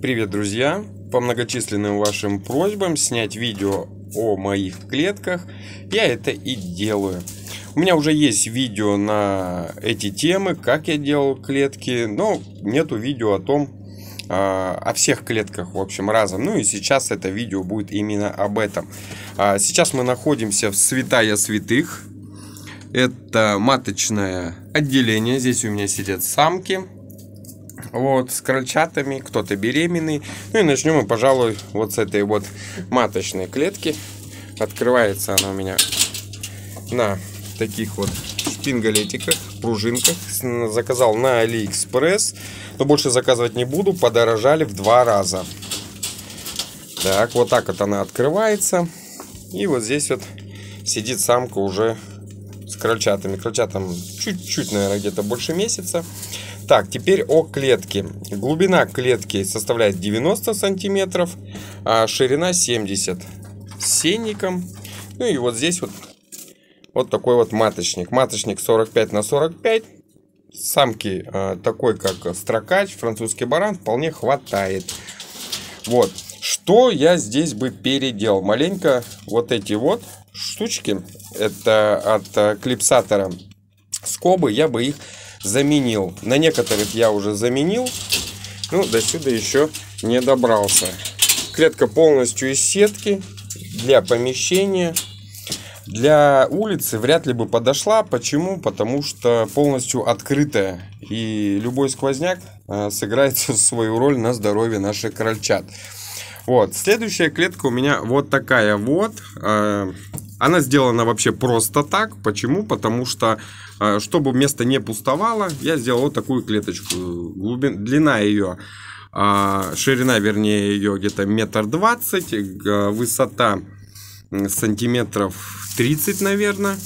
Привет, друзья! По многочисленным вашим просьбам снять видео о моих клетках, я это и делаю. У меня уже есть видео на эти темы, как я делал клетки, но нету видео о том, а, о всех клетках, в общем, разом. Ну и сейчас это видео будет именно об этом. А, сейчас мы находимся в Святая Святых. Это маточное отделение. Здесь у меня сидят самки вот, с крольчатами, кто-то беременный. Ну и начнем мы, пожалуй, вот с этой вот маточной клетки. Открывается она у меня на таких вот шпингалетиках, пружинках. Заказал на Алиэкспресс, но больше заказывать не буду, подорожали в два раза. Так, вот так вот она открывается. И вот здесь вот сидит самка уже с крольчатами. Крольчатам чуть-чуть, наверное, где-то больше месяца. Так, теперь о клетке. Глубина клетки составляет 90 сантиметров, а ширина 70 с сенником. Ну и вот здесь вот, вот такой вот маточник. Маточник 45 на 45. Самки а, такой, как строкач, французский баран, вполне хватает. Вот. Что я здесь бы переделал? Маленько вот эти вот штучки, это от э, клипсатора скобы, я бы их заменил. На некоторых я уже заменил. Ну, до сюда еще не добрался. Клетка полностью из сетки для помещения. Для улицы вряд ли бы подошла. Почему? Потому что полностью открытая. И любой сквозняк э, сыграет свою роль на здоровье наших крольчат. Вот, следующая клетка у меня вот такая вот. Э, она сделана вообще просто так. Почему? Потому что, э, чтобы место не пустовало, я сделал вот такую клеточку. Глубин, длина ее, а, ширина, вернее, ее где-то метр двадцать, высота сантиметров 30, наверное.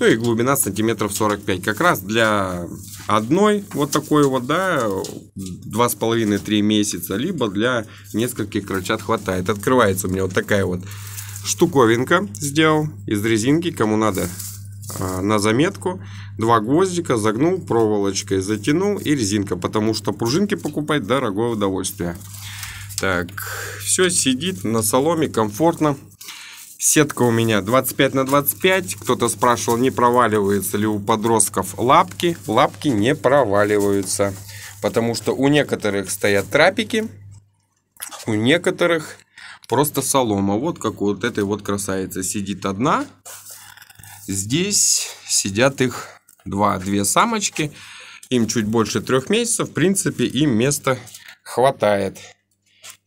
Ну и глубина сантиметров 45. Как раз для одной вот такой вот, да, 2,5-3 месяца, либо для нескольких крольчат хватает. Открывается у меня вот такая вот штуковинка сделал из резинки, кому надо а, на заметку. Два гвоздика загнул, проволочкой затянул и резинка, потому что пружинки покупать дорогое удовольствие. Так, все сидит на соломе, комфортно. Сетка у меня 25 на 25. Кто-то спрашивал, не проваливаются ли у подростков лапки. Лапки не проваливаются, потому что у некоторых стоят трапики, у некоторых Просто солома. Вот как вот этой вот красавица сидит одна. Здесь сидят их два, две самочки. Им чуть больше трех месяцев. В принципе, им места хватает.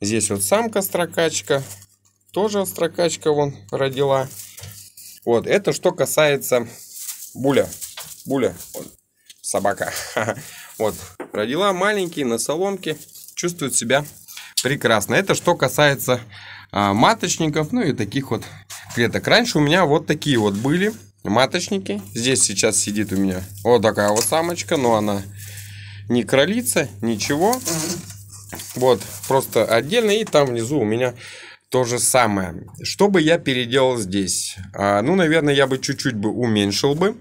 Здесь вот самка-строкачка. Тоже строкачка вон родила. Вот, это что касается Буля. Буля. Вот, собака. Вот, родила маленький на соломке. Чувствует себя Прекрасно. Это что касается а, маточников, ну и таких вот клеток. Раньше у меня вот такие вот были маточники. Здесь сейчас сидит у меня вот такая вот самочка, но она не кролица, ничего. Вот, просто отдельно. И там внизу у меня то же самое. Что бы я переделал здесь? А, ну, наверное, я бы чуть-чуть бы уменьшил бы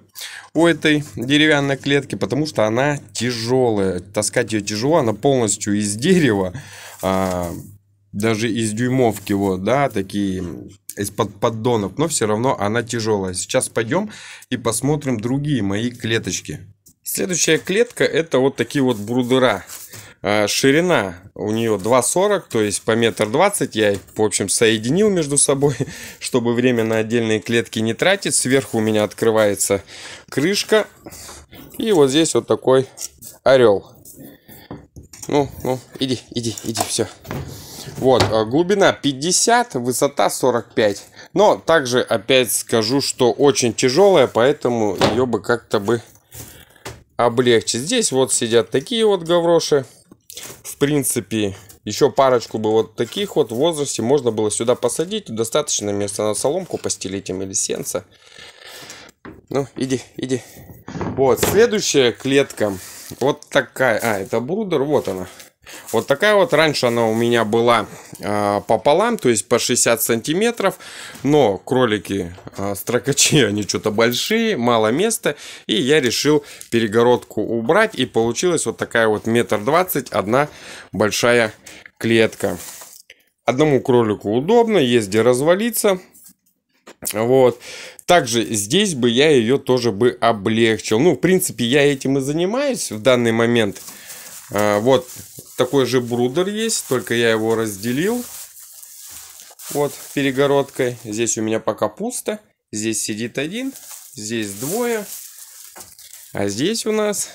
у этой деревянной клетки, потому что она тяжелая. Таскать ее тяжело, она полностью из дерева, а, даже из дюймовки, вот, да, такие из-под поддонов, но все равно она тяжелая. Сейчас пойдем и посмотрим другие мои клеточки. Следующая клетка это вот такие вот брудера. А, ширина у нее 2,40, то есть по метр двадцать. Я их, в общем, соединил между собой, чтобы время на отдельные клетки не тратить. Сверху у меня открывается крышка. И вот здесь вот такой орел. Ну, ну, иди, иди, иди, все. Вот, а, глубина 50, высота 45. Но также опять скажу, что очень тяжелая, поэтому ее бы как-то бы облегчить. Здесь вот сидят такие вот гавроши. В принципе, еще парочку бы вот таких вот в возрасте можно было сюда посадить. Достаточно места на соломку постелить им или сенса. Ну, иди, иди. Вот, следующая клетка. Вот такая. А, это брудер, вот она. Вот такая вот раньше она у меня была э, пополам, то есть по 60 сантиметров. Но кролики э, строкачи, они что-то большие, мало места. И я решил перегородку убрать. И получилась вот такая вот метр двадцать, одна большая клетка. Одному кролику удобно, есть где развалиться. Вот. Также здесь бы я ее тоже бы облегчил. Ну, в принципе, я этим и занимаюсь в данный момент. А, вот такой же брудер есть, только я его разделил. Вот перегородкой. Здесь у меня пока пусто. Здесь сидит один, здесь двое. А здесь у нас...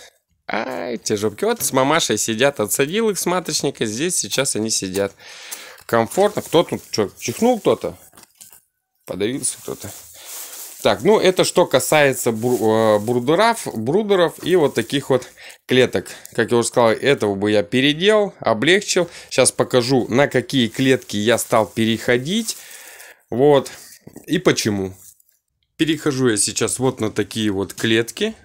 Ай, те жопки. Вот с мамашей сидят, отсадил их с маточника. Здесь сейчас они сидят. Комфортно. Кто тут? Что, чихнул кто-то? Подавился кто-то. Так, ну это что касается э, брудеров, брудеров и вот таких вот клеток. Как я уже сказал, этого бы я передел, облегчил. Сейчас покажу, на какие клетки я стал переходить. Вот. И почему. Перехожу я сейчас вот на такие вот клетки.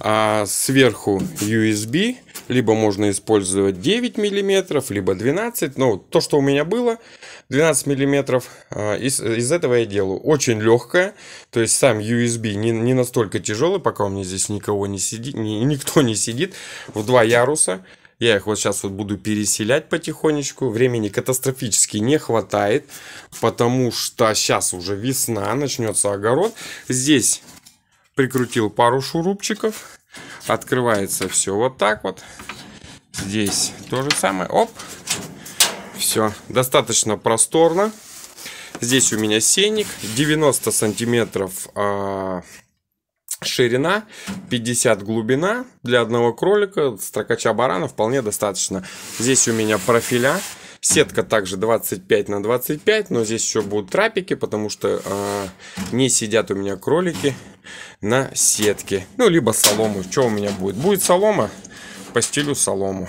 А сверху USB либо можно использовать 9 мм, либо 12, ну, то, что у меня было, 12 мм, а, из, из этого я делаю. Очень легкое, то есть сам USB не, не настолько тяжелый, пока у меня здесь никого не сидит, ни, никто не сидит, в два яруса. Я их вот сейчас вот буду переселять потихонечку. Времени катастрофически не хватает, потому что сейчас уже весна, начнется огород. Здесь прикрутил пару шурупчиков. Открывается все вот так вот. Здесь то же самое. Оп. Все. Достаточно просторно. Здесь у меня сенник 90 сантиметров э, ширина, 50 глубина. Для одного кролика, строкача барана вполне достаточно. Здесь у меня профиля. Сетка также 25 на 25, но здесь еще будут трапики, потому что э, не сидят у меня кролики на сетке. Ну, либо солому. Что у меня будет? Будет солома, постелю солому.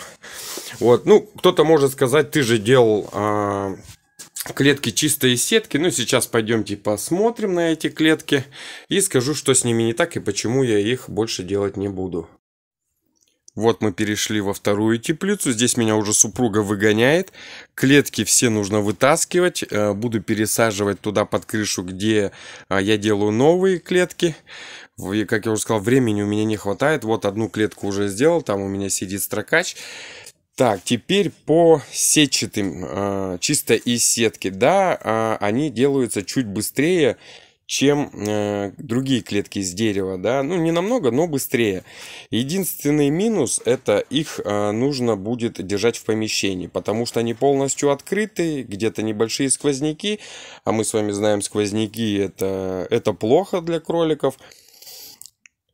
Вот, ну, кто-то может сказать, ты же делал э, клетки чистые сетки. Ну, сейчас пойдемте посмотрим на эти клетки и скажу, что с ними не так и почему я их больше делать не буду. Вот мы перешли во вторую теплицу. Здесь меня уже супруга выгоняет. Клетки все нужно вытаскивать. Э, буду пересаживать туда под крышу, где а, я делаю новые клетки. И, как я уже сказал, времени у меня не хватает. Вот одну клетку уже сделал. Там у меня сидит строкач. Так, теперь по сетчатым, а, чисто из сетки. Да, а, они делаются чуть быстрее, чем э, другие клетки из дерева, да, ну не намного, но быстрее. Единственный минус это их э, нужно будет держать в помещении, потому что они полностью открыты, где-то небольшие сквозняки, а мы с вами знаем сквозняки это это плохо для кроликов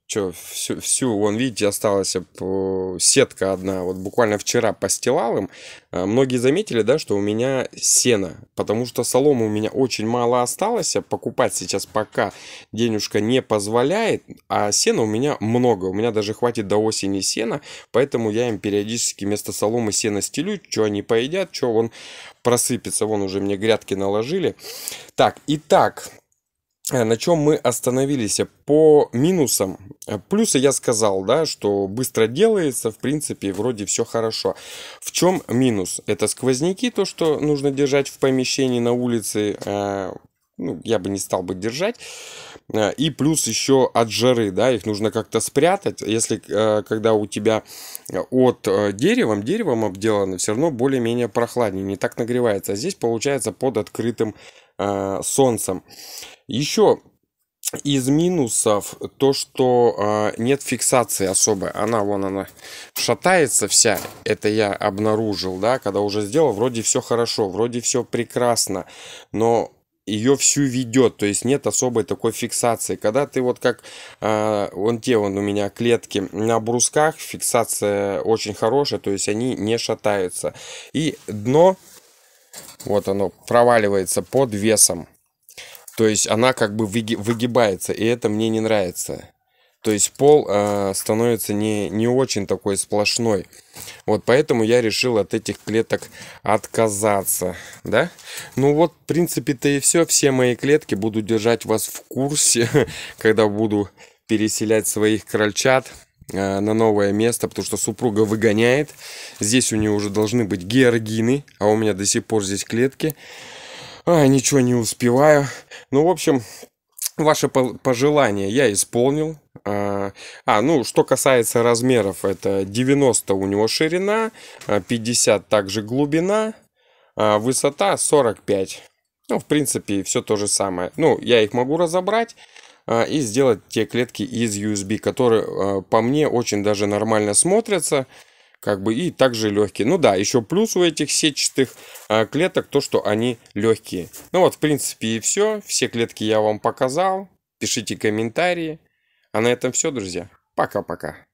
что, всю, всю, вон, видите, осталась э, сетка одна, вот буквально вчера постилал им. Э, многие заметили, да, что у меня сено, потому что соломы у меня очень мало осталось, покупать сейчас пока денежка не позволяет, а сена у меня много, у меня даже хватит до осени сена, поэтому я им периодически вместо соломы сено стелю, что они поедят, что он просыпется, вон уже мне грядки наложили. Так, итак, Э, на чем мы остановились по минусам. Э, плюсы я сказал, да, что быстро делается, в принципе, вроде все хорошо. В чем минус? Это сквозняки, то, что нужно держать в помещении на улице, э, ну, я бы не стал бы держать. И плюс еще от жары, да, их нужно как-то спрятать. Если когда у тебя от деревом, деревом обделано, все равно более-менее прохладнее, не так нагревается. А здесь получается под открытым Э, солнцем. Еще из минусов то, что э, нет фиксации особой. Она вон она шатается вся. Это я обнаружил, да, когда уже сделал. Вроде все хорошо, вроде все прекрасно, но ее всю ведет, то есть нет особой такой фиксации. Когда ты вот как э, вон те вон у меня клетки на брусках, фиксация очень хорошая, то есть они не шатаются. И дно вот оно проваливается под весом. То есть она как бы выгибается, и это мне не нравится. То есть пол э, становится не, не очень такой сплошной. Вот поэтому я решил от этих клеток отказаться. Да? Ну вот, в принципе-то и все. Все мои клетки буду держать вас в курсе, когда буду переселять своих крольчат Э, на новое место, потому что супруга выгоняет. Здесь у нее уже должны быть георгины, а у меня до сих пор здесь клетки. А, ничего не успеваю. Ну, в общем, ваше пожелание я исполнил. А, а, ну, что касается размеров, это 90 у него ширина, 50 а, также глубина, а, высота 45. Ну, в принципе, все то же самое. Ну, я их могу разобрать. А, и сделать те клетки из USB, которые а, по мне очень даже нормально смотрятся как бы и также легкие. Ну да, еще плюс у этих сетчатых а, клеток то, что они легкие. Ну вот, в принципе, и все. Все клетки я вам показал. Пишите комментарии. А на этом все, друзья. Пока-пока.